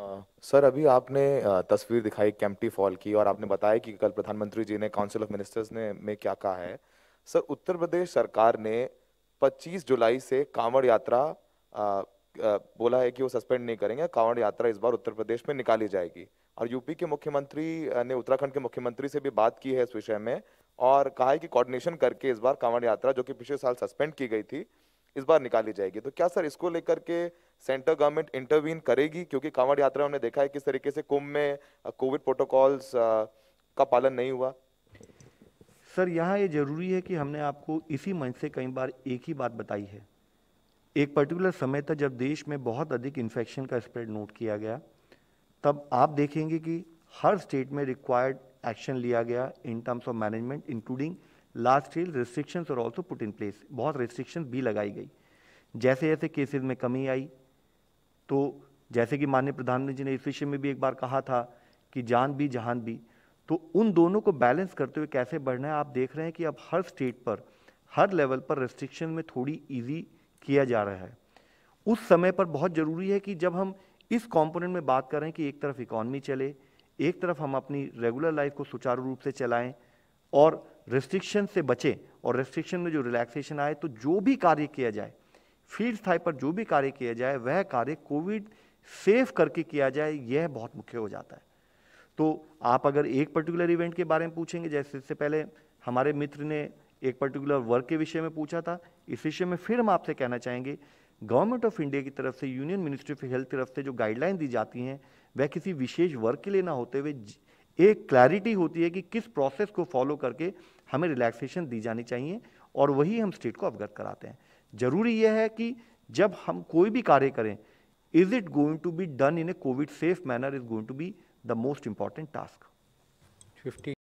हाँ। सर अभी आपने तस्वीर दिखाई कैंपटी फॉल की और आपने बताया कि कल प्रधानमंत्री जी ने काउंसिल ऑफ मिनिस्टर्स ने में क्या कहा है सर उत्तर प्रदेश सरकार ने 25 जुलाई से कांवड़ यात्रा आ, बोला है कि वो सस्पेंड नहीं करेंगे कांवड़ यात्रा इस बार उत्तर प्रदेश में निकाली जाएगी और यूपी के मुख्यमंत्री ने उत्तराखंड के मुख्यमंत्री से भी बात की है इस विषय में और कहा है कि कोऑर्डिनेशन करके इस बार कांवड़ यात्रा जो कि पिछले साल सस्पेंड की गई थी इस बार निकाली जाएगी तो क्या सर इसको लेकर के सेंट्रल गवर्नमेंट इंटरवीन करेगी क्योंकि कांवड़ यात्रा हमने देखा है किस तरीके से कुंभ में कोविड प्रोटोकॉल्स का पालन नहीं हुआ सर यहाँ ये जरूरी है कि हमने आपको इसी मंच से कई बार एक ही बात बताई है एक पर्टिकुलर समय था जब देश में बहुत अधिक इन्फेक्शन का स्प्रेड नोट किया गया तब आप देखेंगे कि हर स्टेट में रिक्वायर्ड एक्शन लिया गया in terms of management including last year restrictions और ऑल्सो पुट इन प्लेस बहुत रिस्ट्रिक्शन भी लगाई गई जैसे जैसे केसेज में कमी आई तो जैसे कि माननीय प्रधानमंत्री ने इस विषय में भी एक बार कहा था कि जान भी जहान भी तो उन दोनों को बैलेंस करते हुए कैसे बढ़ना है आप देख रहे हैं कि अब हर स्टेट पर हर लेवल पर रेस्ट्रिक्शन में थोड़ी ईजी किया जा रहा है उस समय पर बहुत ज़रूरी है कि जब हम इस कॉम्पोनेंट में बात करें कि एक तरफ इकॉनमी चले एक तरफ हम अपनी रेगुलर लाइफ को सुचारू रूप से चलाएं और रेस्ट्रिक्शन से बचें और रेस्ट्रिक्शन में जो रिलैक्सेशन आए तो जो भी कार्य किया जाए फील्ड स्थाई पर जो भी कार्य किया जाए वह कार्य कोविड सेफ करके किया जाए यह बहुत मुख्य हो जाता है तो आप अगर एक पर्टिकुलर इवेंट के बारे में पूछेंगे जैसे इससे पहले हमारे मित्र ने एक पर्टिकुलर वर्क के विषय में पूछा था इस विषय में फिर हम आपसे कहना चाहेंगे गवर्नमेंट ऑफ इंडिया की तरफ से यूनियन मिनिस्ट्री ऑफ हेल्थ की तरफ से जो गाइडलाइन दी जाती हैं वह किसी विशेष वर्ग के लिए ना होते हुए एक क्लैरिटी होती है कि किस प्रोसेस को फॉलो करके हमें रिलैक्सेशन दी जानी चाहिए और वही हम स्टेट को अवगत कराते हैं ज़रूरी यह है कि जब हम कोई भी कार्य करें is it going to be done in a Covid safe manner is going to be the most important task fifty